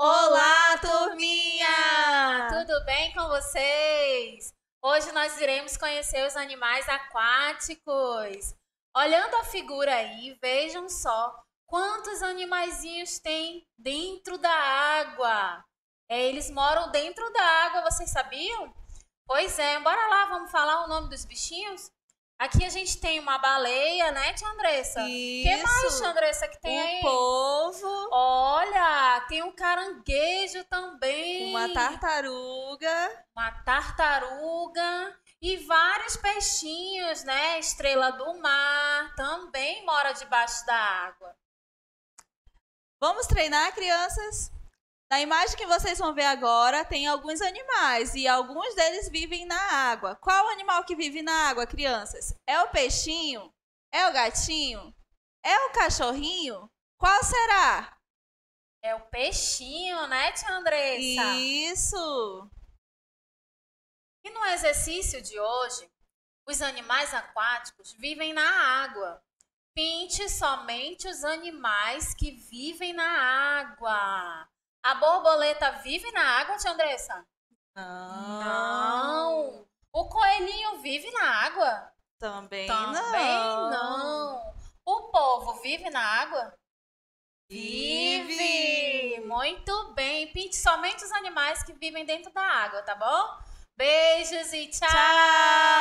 Olá, turminha! Tudo bem com vocês? Hoje nós iremos conhecer os animais aquáticos. Olhando a figura aí, vejam só quantos animaizinhos tem dentro da água. É, eles moram dentro da água, vocês sabiam? Pois é, bora lá, vamos falar o nome dos bichinhos? Aqui a gente tem uma baleia, né, tia Andressa? Isso. que mais, tia Andressa, que tem um aí? Um polvo. Ó, tem um caranguejo também. Uma tartaruga. Uma tartaruga. E vários peixinhos, né? Estrela do mar também mora debaixo da água. Vamos treinar, crianças? Na imagem que vocês vão ver agora, tem alguns animais e alguns deles vivem na água. Qual animal que vive na água, crianças? É o peixinho? É o gatinho? É o cachorrinho? Qual será? É o peixinho, né, tia Andressa? Isso! E no exercício de hoje, os animais aquáticos vivem na água. Pinte somente os animais que vivem na água. A borboleta vive na água, tia Andressa? Não. não. O coelhinho vive na água? Também, Também não. não. O povo vive na água? Vive! Muito bem. Pinte somente os animais que vivem dentro da água, tá bom? Beijos e tchau. tchau.